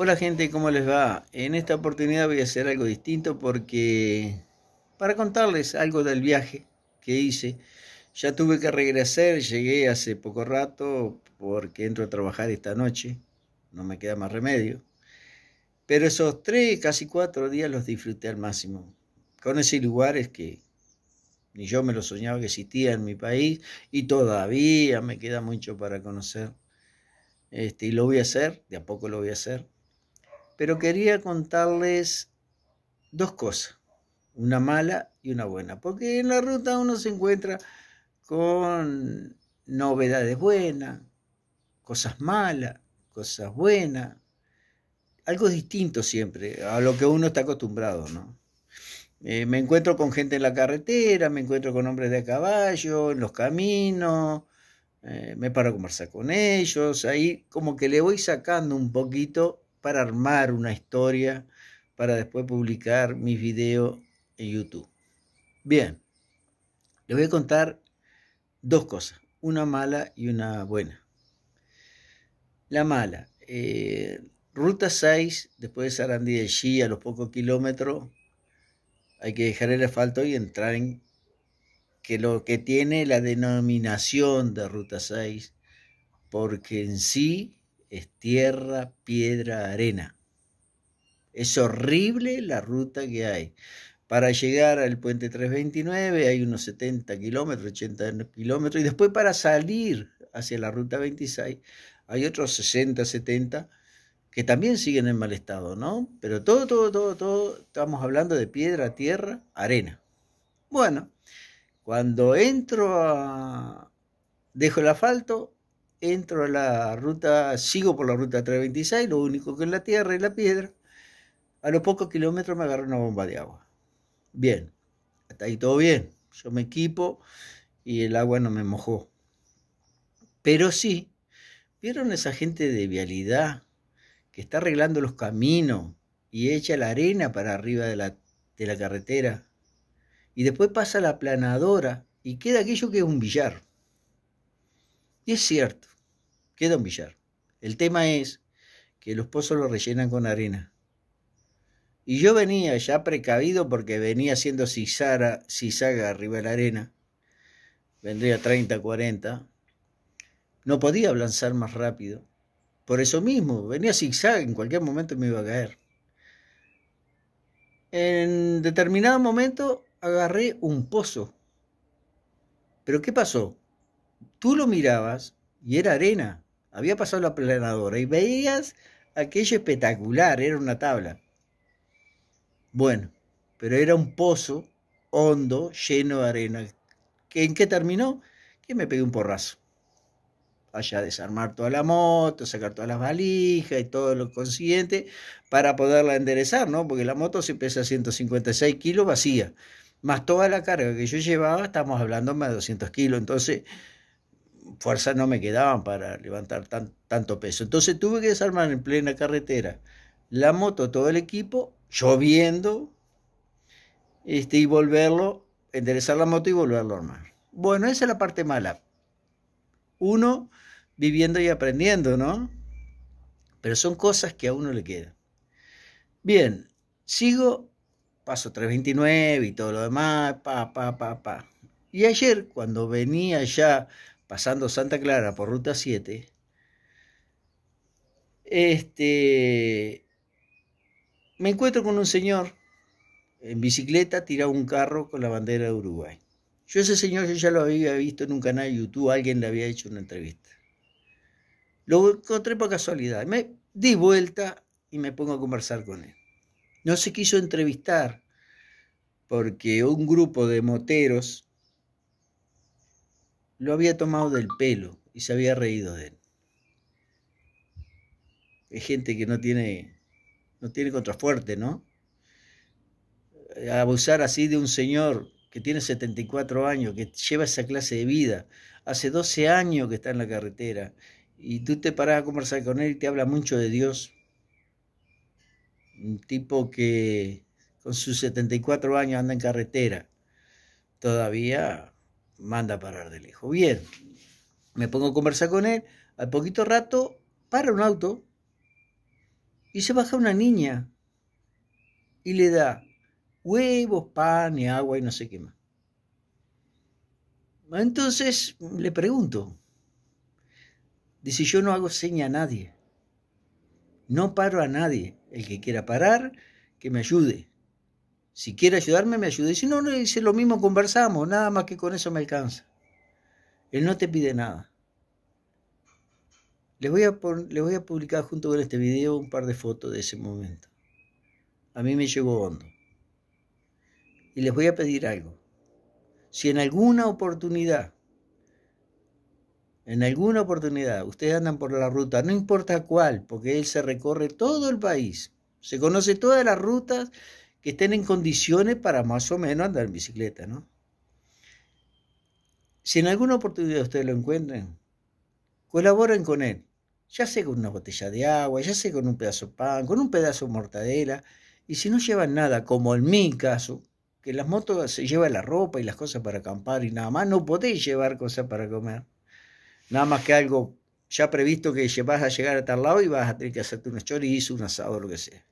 Hola gente, ¿cómo les va? En esta oportunidad voy a hacer algo distinto porque para contarles algo del viaje que hice, ya tuve que regresar, llegué hace poco rato porque entro a trabajar esta noche, no me queda más remedio, pero esos tres, casi cuatro días los disfruté al máximo. Con esos lugares que ni yo me lo soñaba que existían en mi país y todavía me queda mucho para conocer. Este, y lo voy a hacer, de a poco lo voy a hacer pero quería contarles dos cosas, una mala y una buena, porque en la ruta uno se encuentra con novedades buenas, cosas malas, cosas buenas, algo distinto siempre a lo que uno está acostumbrado, ¿no? Eh, me encuentro con gente en la carretera, me encuentro con hombres de caballo, en los caminos, eh, me paro a conversar con ellos, ahí como que le voy sacando un poquito para armar una historia para después publicar mis videos en YouTube. Bien, les voy a contar dos cosas, una mala y una buena. La mala, eh, ruta 6, después de Sarandí de Allí, a los pocos kilómetros, hay que dejar el asfalto y entrar en que lo que tiene la denominación de ruta 6, porque en sí es tierra, piedra, arena. Es horrible la ruta que hay. Para llegar al puente 329 hay unos 70 kilómetros, 80 kilómetros, y después para salir hacia la ruta 26 hay otros 60, 70 que también siguen en mal estado, ¿no? Pero todo, todo, todo, todo, estamos hablando de piedra, tierra, arena. Bueno, cuando entro a... dejo el asfalto, entro a la ruta, sigo por la ruta 326, lo único que es la tierra y la piedra. A los pocos kilómetros me agarró una bomba de agua. Bien, hasta ahí todo bien. Yo me equipo y el agua no me mojó. Pero sí, ¿vieron esa gente de vialidad que está arreglando los caminos y echa la arena para arriba de la, de la carretera? Y después pasa la planadora y queda aquello que es un billar. Y es cierto, queda un billar. El tema es que los pozos los rellenan con arena. Y yo venía ya precavido porque venía haciendo cizaga, arriba de la arena. Vendría 30, 40. No podía avanzar más rápido. Por eso mismo, venía zigzag, en cualquier momento me iba a caer. En determinado momento agarré un pozo. ¿Pero qué pasó? tú lo mirabas y era arena. Había pasado la planadora y veías aquello espectacular, era una tabla. Bueno, pero era un pozo hondo, lleno de arena. ¿En qué terminó? Que me pegué un porrazo. Vaya a desarmar toda la moto, sacar todas las valijas y todo lo consiguiente para poderla enderezar, ¿no? Porque la moto se pesa 156 kilos vacía, más toda la carga que yo llevaba, estamos hablando más de 200 kilos. Entonces, fuerzas no me quedaban para levantar tanto peso. Entonces tuve que desarmar en plena carretera la moto, todo el equipo, lloviendo, este, y volverlo, enderezar la moto y volverlo a armar. Bueno, esa es la parte mala. Uno viviendo y aprendiendo, ¿no? Pero son cosas que a uno le quedan. Bien, sigo, paso 329 y todo lo demás, pa, pa, pa, pa. Y ayer, cuando venía ya pasando Santa Clara por ruta 7, este, me encuentro con un señor en bicicleta tirado un carro con la bandera de Uruguay. Yo ese señor yo ya lo había visto en un canal de YouTube, alguien le había hecho una entrevista. Lo encontré por casualidad. Me di vuelta y me pongo a conversar con él. No se quiso entrevistar porque un grupo de moteros lo había tomado del pelo y se había reído de él. Hay gente que no tiene, no tiene contrafuerte, ¿no? Abusar así de un señor que tiene 74 años, que lleva esa clase de vida, hace 12 años que está en la carretera, y tú te parás a conversar con él y te habla mucho de Dios. Un tipo que con sus 74 años anda en carretera. Todavía manda a parar de lejos, Bien, me pongo a conversar con él, al poquito rato para un auto y se baja una niña y le da huevos, pan y agua y no sé qué más. Entonces le pregunto, dice yo no hago seña a nadie, no paro a nadie, el que quiera parar, que me ayude. Si quiere ayudarme, me ayude. si no, no dice lo mismo, conversamos, nada más que con eso me alcanza. Él no te pide nada. Les voy, a les voy a publicar junto con este video un par de fotos de ese momento. A mí me llegó hondo. Y les voy a pedir algo. Si en alguna oportunidad, en alguna oportunidad, ustedes andan por la ruta, no importa cuál, porque él se recorre todo el país, se conoce todas las rutas que estén en condiciones para más o menos andar en bicicleta, ¿no? Si en alguna oportunidad ustedes lo encuentren, colaboren con él, ya sea con una botella de agua, ya sea con un pedazo de pan, con un pedazo de mortadela, y si no llevan nada, como en mi caso, que las motos se lleva la ropa y las cosas para acampar y nada más, no podéis llevar cosas para comer. Nada más que algo ya previsto que vas a llegar a tal lado y vas a tener que hacerte unos chorizos, un asado, lo que sea.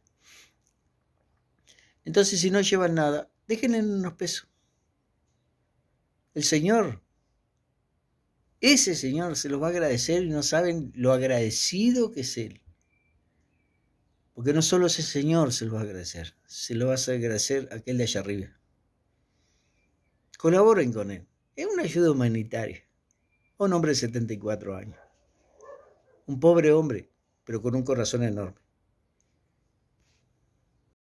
Entonces, si no llevan nada, déjenle unos pesos. El Señor, ese Señor se los va a agradecer y no saben lo agradecido que es Él. Porque no solo ese Señor se los va a agradecer, se lo va a agradecer aquel de allá arriba. Colaboren con Él. Es una ayuda humanitaria. Un hombre de 74 años. Un pobre hombre, pero con un corazón enorme.